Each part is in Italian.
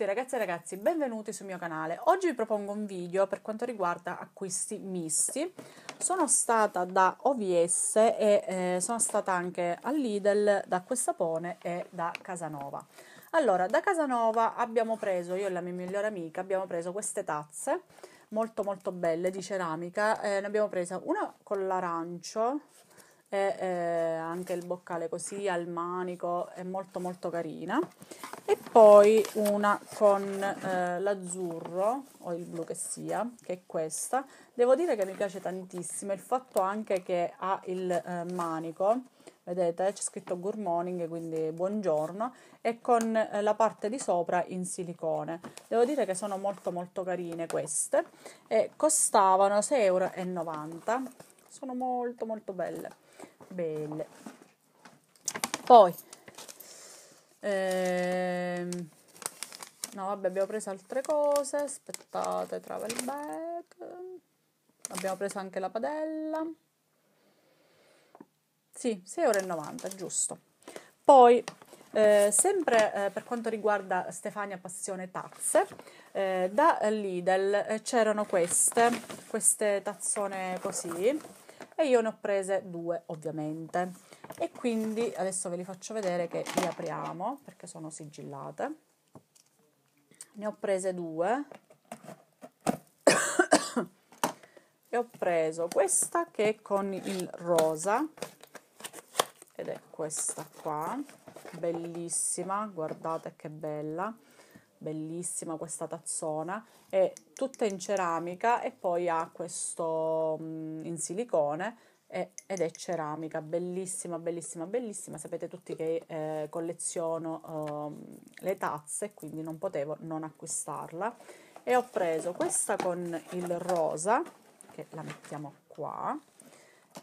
tutti ragazze e ragazzi, benvenuti sul mio canale. Oggi vi propongo un video per quanto riguarda acquisti misti. Sono stata da OVS e eh, sono stata anche a Lidl, da Questapone e da Casanova. Allora, da Casanova abbiamo preso, io e la mia migliore amica, abbiamo preso queste tazze molto molto belle di ceramica. Eh, ne abbiamo presa una con l'arancio, e eh, anche il boccale così al manico è molto molto carina e poi una con eh, l'azzurro o il blu che sia che è questa devo dire che mi piace tantissimo il fatto anche che ha il eh, manico vedete c'è scritto good morning quindi buongiorno e con eh, la parte di sopra in silicone devo dire che sono molto molto carine queste e costavano 6,90 euro sono molto molto belle belle poi ehm, no vabbè abbiamo preso altre cose aspettate travel bag abbiamo preso anche la padella sì 6,90 giusto poi eh, sempre eh, per quanto riguarda Stefania Passione Tazze, eh, da Lidl eh, c'erano queste, queste tazzone così, e io ne ho prese due ovviamente e quindi adesso ve li faccio vedere che li apriamo perché sono sigillate ne ho prese due e ho preso questa che è con il rosa ed è questa qua bellissima guardate che bella bellissima questa tazzona, è tutta in ceramica e poi ha questo mm, in silicone ed è ceramica, bellissima, bellissima, bellissima. Sapete tutti che eh, colleziono eh, le tazze, quindi non potevo non acquistarla. E ho preso questa con il rosa, che la mettiamo qua,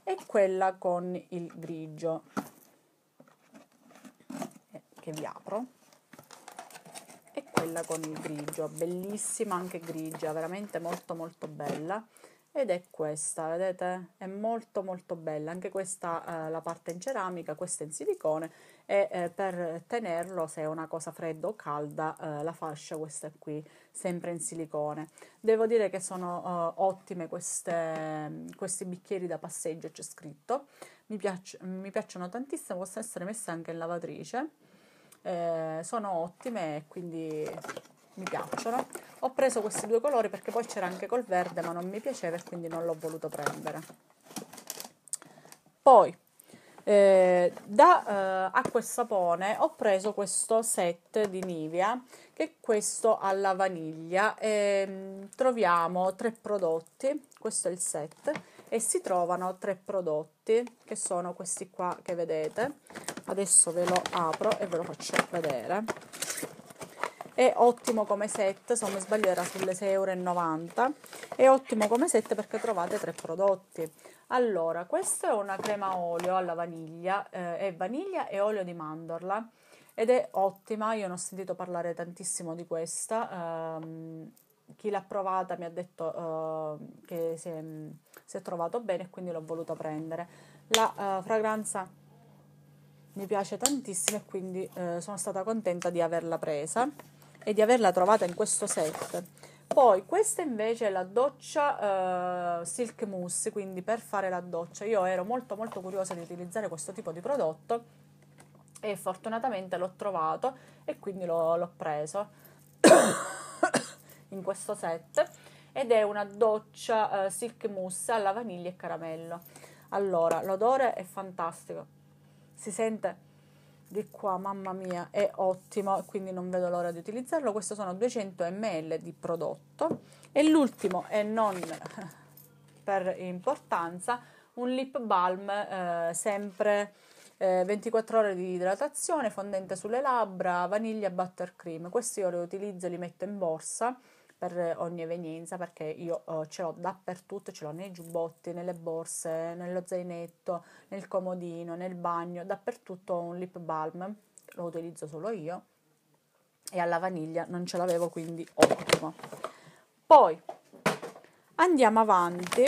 e quella con il grigio, eh, che vi apro quella con il grigio, bellissima anche grigia, veramente molto molto bella. Ed è questa, vedete? È molto molto bella, anche questa eh, la parte in ceramica, questa in silicone e eh, per tenerlo se è una cosa fredda o calda eh, la fascia questa qui, sempre in silicone. Devo dire che sono eh, ottime queste, questi bicchieri da passeggio, c'è scritto. Mi, piac- mi piacciono tantissimo, possono essere messe anche in lavatrice eh, sono ottime e quindi mi piacciono. Ho preso questi due colori perché poi c'era anche col verde ma non mi piaceva e quindi non l'ho voluto prendere. Poi eh, da eh, acqua e sapone ho preso questo set di Nivea che è questo alla vaniglia e, ehm, troviamo tre prodotti questo è il set e si trovano tre prodotti che sono questi qua che vedete adesso ve lo apro e ve lo faccio vedere è ottimo come set se non mi sbaglio era sulle 6,90 euro è ottimo come set perché trovate tre prodotti allora questa è una crema olio alla vaniglia eh, è vaniglia e olio di mandorla ed è ottima io non ho sentito parlare tantissimo di questa ehm, chi l'ha provata mi ha detto eh, che si è, mm, si è, trovato bene e quindi l'ho voluta prendere la eh, fragranza mi piace tantissimo e quindi eh, sono stata contenta di averla presa e di averla trovata in questo set. Poi questa invece è la doccia eh, Silk Mousse, quindi per fare la doccia. Io ero molto molto curiosa di utilizzare questo tipo di prodotto e fortunatamente l'ho trovato e quindi l'ho, l'ho preso in questo set ed è una doccia eh, Silk Mousse alla vaniglia e caramello. Allora, l'odore è fantastico, si sente di qua, mamma mia, è ottimo, quindi non vedo l'ora di utilizzarlo. Questo sono 200 ml di prodotto. E l'ultimo, e non per importanza, un lip balm eh, sempre eh, 24 ore di idratazione, fondente sulle labbra, vaniglia, buttercream. Questi io li utilizzo, li metto in borsa per ogni evenienza perché io eh, ce l'ho dappertutto, ce l'ho nei giubbotti, nelle borse, nello zainetto, nel comodino, nel bagno, dappertutto ho un lip balm, lo utilizzo solo io e alla vaniglia non ce l'avevo quindi ottimo. Poi andiamo avanti.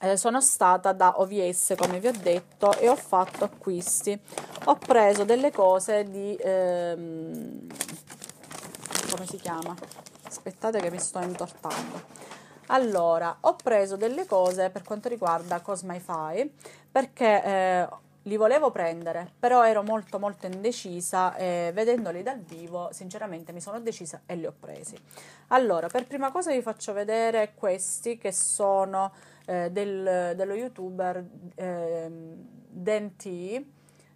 Eh, sono stata da OVS come vi ho detto e ho fatto acquisti ho preso delle cose di, ehm, come si chiama. Aspettate che mi sto intortando. Allora, ho preso delle cose per quanto riguarda Cosmify perché eh, li volevo prendere, però ero molto molto indecisa e vedendoli dal vivo sinceramente mi sono decisa e li ho presi. Allora, per prima cosa vi faccio vedere questi che sono eh, del, dello youtuber eh, Denti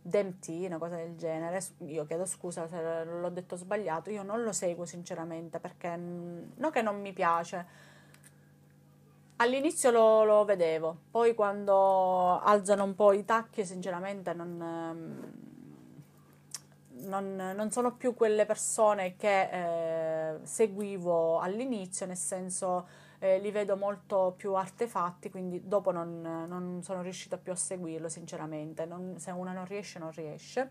DMT, una cosa del genere. Io chiedo scusa se l'ho detto sbagliato, io non lo seguo sinceramente perché non che non mi piace. All'inizio lo, lo vedevo, poi quando alzano un po' i tacchi, sinceramente non, ehm, non, non sono più quelle persone che eh, seguivo all'inizio, nel senso eh, li vedo molto più artefatti, quindi dopo non, non sono riuscita più a seguirlo sinceramente, non, se una non riesce non riesce.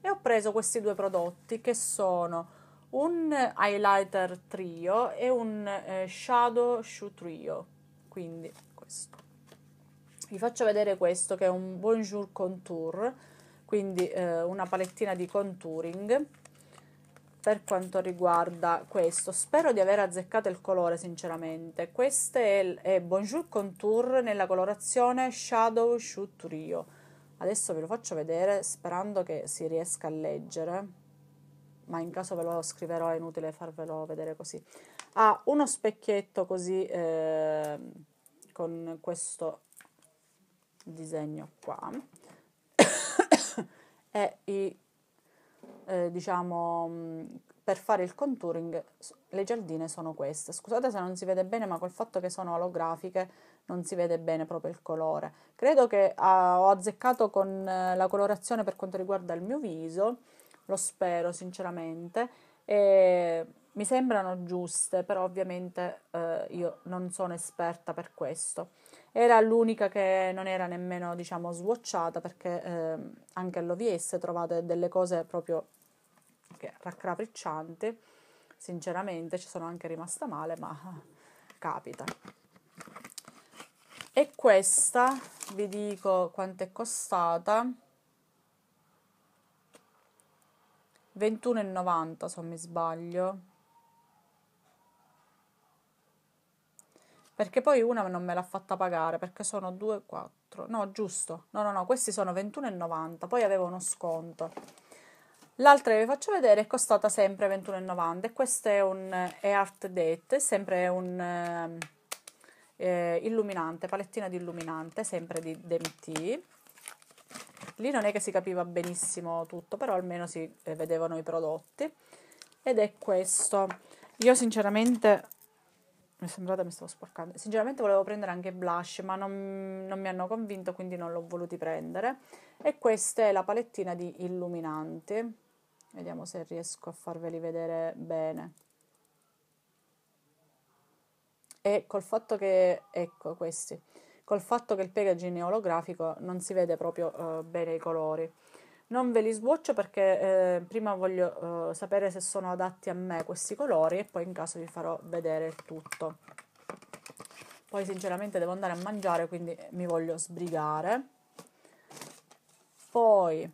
E ho preso questi due prodotti che sono un highlighter trio e un eh, shadow shoe trio, quindi questo. Vi faccio vedere questo che è un Bonjour Contour, quindi eh, una palettina di contouring per quanto riguarda questo. Spero di aver azzeccato il colore, sinceramente. Questo è, è Bonjour Contour nella colorazione Shadow Shoot Rio. Adesso ve lo faccio vedere sperando che si riesca a leggere, ma in caso ve lo scriverò è inutile farvelo vedere così. Ha ah, uno specchietto così eh, con questo disegno qua e i eh, diciamo, mm, per fare il contouring le giardine sono queste. Scusate se non si vede bene, ma col fatto che sono olografiche non si vede bene proprio il colore. Credo che ah, ho azzeccato con eh, la colorazione per quanto riguarda il mio viso, lo spero sinceramente. E mi sembrano giuste, però ovviamente eh, io non sono esperta per questo. Era l'unica che non era nemmeno, diciamo, sbocciata perché eh, anche all'OVS trovate delle cose proprio che raccapriccianti. Sinceramente ci sono anche rimasta male, ma capita. E questa, vi dico quanto è costata. 21,90 se non mi sbaglio perché poi una non me l'ha fatta pagare perché sono 2,4 no giusto no no no questi sono 21,90 poi avevo uno sconto l'altra che vi faccio vedere è costata sempre 21,90 e questo è un è art date sempre un eh, eh illuminante palettina di illuminante sempre di DMT lì non è che si capiva benissimo tutto però almeno si eh, vedevano i prodotti ed è questo io sinceramente mi è sembrata mi stavo sporcando. Sinceramente volevo prendere anche blush, ma non, non mi hanno convinto, quindi non l'ho voluti prendere. E questa è la palettina di illuminanti. Vediamo se riesco a farveli vedere bene. E col fatto che, ecco questi, col fatto che il packaging è olografico non si vede proprio eh, bene i colori non ve li sboccio perché eh, prima voglio eh, sapere se sono adatti a me questi colori e poi in caso vi farò vedere il tutto poi sinceramente devo andare a mangiare quindi mi voglio sbrigare poi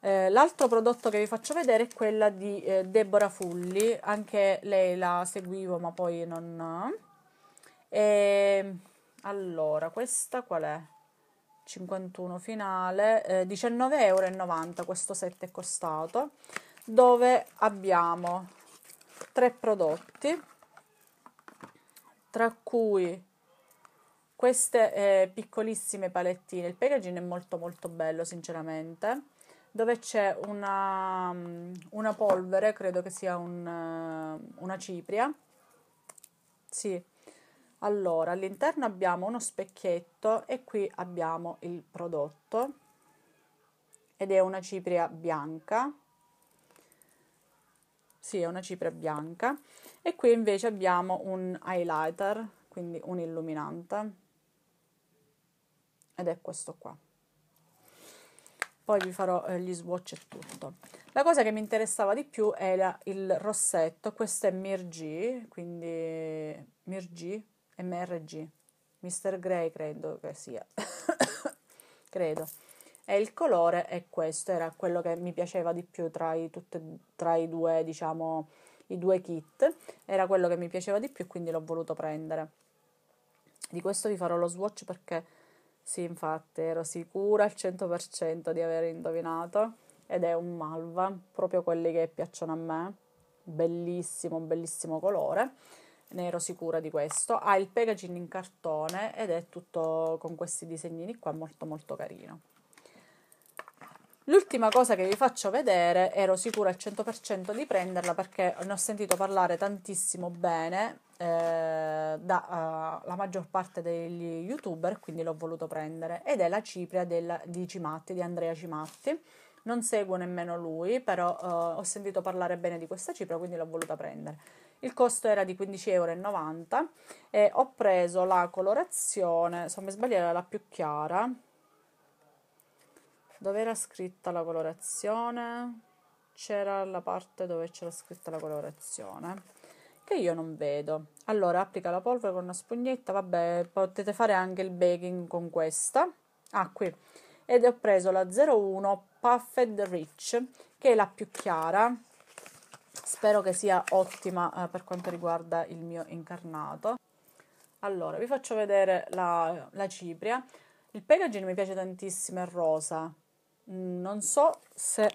eh, l'altro prodotto che vi faccio vedere è quella di eh, Deborah Fulli, anche lei la seguivo ma poi non... E, eh. ehm, allora, questa qual è? 51 finale, eh, 19,90 euro questo set è costato, dove abbiamo tre prodotti, tra cui queste eh, piccolissime palettine, il packaging è molto molto bello sinceramente, dove c'è una, mm, una polvere, credo che sia un, eh, una cipria, sì, allora, all'interno abbiamo uno specchietto e qui abbiamo il prodotto ed è una cipria bianca. Sì, è una cipria bianca. E qui invece abbiamo un highlighter, quindi un illuminante. Ed è questo qua. Poi vi farò eh, gli swatch e tutto. La cosa che mi interessava di più era il rossetto, questo è Mirgi, quindi Mirgi MRG, Mr. Grey credo che sia, credo. E il colore è questo, era quello che mi piaceva di più tra i, tutte, tra i due, diciamo, i due kit, era quello che mi piaceva di più, quindi l'ho voluto prendere. Di questo vi farò lo swatch perché sì, infatti, ero sicura al 100% di aver indovinato ed è un malva, proprio quelli che piacciono a me. Bellissimo, bellissimo colore ne ero sicura di questo. Ha il packaging in cartone ed è tutto con questi disegnini qua, molto molto carino. L'ultima cosa che vi faccio vedere, ero sicura al 100% di prenderla perché ne ho sentito parlare tantissimo bene eh, dalla eh, uh, maggior parte degli youtuber, quindi l'ho voluto prendere, ed è la cipria del, di Cimatti, di Andrea Cimatti. Non seguo nemmeno lui, però uh, ho sentito parlare bene di questa cipria, quindi l'ho voluta prendere il costo era di 15,90 euro e ho preso la colorazione, se non mi sbaglio era la più chiara. Dove era scritta la colorazione? C'era la parte dove c'era scritta la colorazione che io non vedo. Allora, applica la polvere con una spugnetta, vabbè, potete fare anche il baking con questa. Ah, qui. Ed ho preso la 01 Puffed Rich, che è la più chiara, spero che sia ottima eh, per quanto riguarda il mio incarnato. Allora, vi faccio vedere la, la cipria. Il packaging mi piace tantissimo, è rosa. Mm, non so se...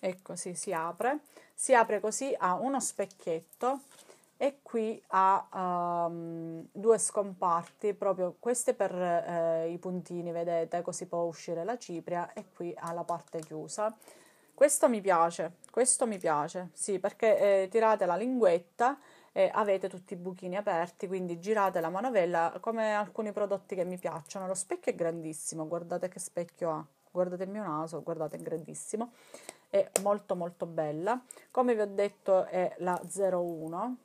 Ecco, sì, si apre. Si apre così, ha uno specchietto e qui ha um, due scomparti, proprio queste per eh, i puntini, vedete, così può uscire la cipria e qui ha la parte chiusa. Questo mi piace, questo mi piace, sì, perché eh, tirate la linguetta e avete tutti i buchini aperti, quindi girate la manovella come alcuni prodotti che mi piacciono. Lo specchio è grandissimo, guardate che specchio ha, guardate il mio naso, guardate è grandissimo, è molto molto bella. Come vi ho detto è la 01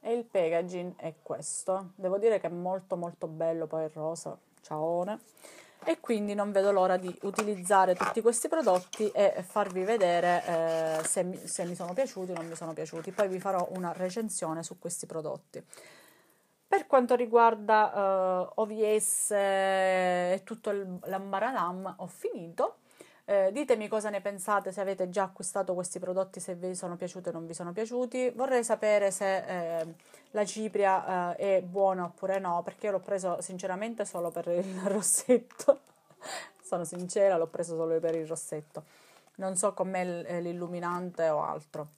e il packaging è questo. Devo dire che è molto molto bello, poi il rosa, ciao e quindi non vedo l'ora di utilizzare tutti questi prodotti e farvi vedere eh, se, mi, se mi sono piaciuti o non mi sono piaciuti. Poi vi farò una recensione su questi prodotti. Per quanto riguarda uh, eh, OVS e tutto il, l'ambaralam, ho finito. Eh, ditemi cosa ne pensate, se avete già acquistato questi prodotti, se vi sono piaciuti o non vi sono piaciuti. Vorrei sapere se eh, la cipria eh, è buona oppure no, perché io l'ho preso sinceramente solo per il rossetto. sono sincera, l'ho preso solo per il rossetto. Non so com'è eh, l'illuminante o altro.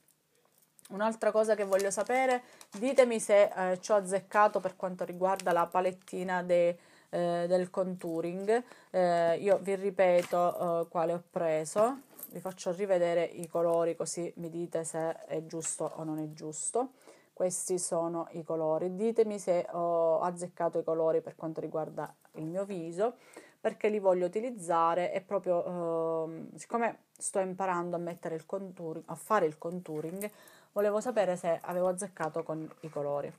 Un'altra cosa che voglio sapere, ditemi se eh, ci ho azzeccato per quanto riguarda la palettina dei eh, del contouring. Eh, io vi ripeto eh, quale ho preso, vi faccio rivedere i colori così mi dite se è giusto o non è giusto. Questi sono i colori, ditemi se ho azzeccato i colori per quanto riguarda il mio viso perché li voglio utilizzare e proprio eh, siccome sto imparando a mettere il contouring, a fare il contouring, volevo sapere se avevo azzeccato con i colori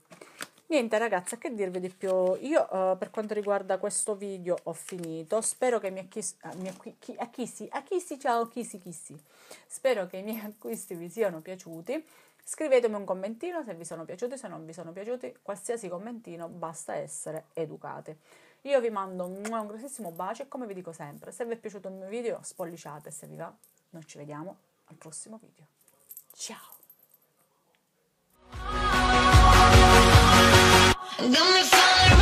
niente ragazza che dirvi di più io uh, per quanto riguarda questo video ho finito spero che mi acchis- ah, mi acqui- acchisi acchisi ciao chisi chisi spero che i miei acquisti vi siano piaciuti scrivetemi un commentino se vi sono piaciuti se non vi sono piaciuti qualsiasi commentino basta essere educati io vi mando un, un grossissimo bacio e come vi dico sempre se vi è piaciuto il mio video spolliciate se vi va noi ci vediamo al prossimo video ciao Got me falling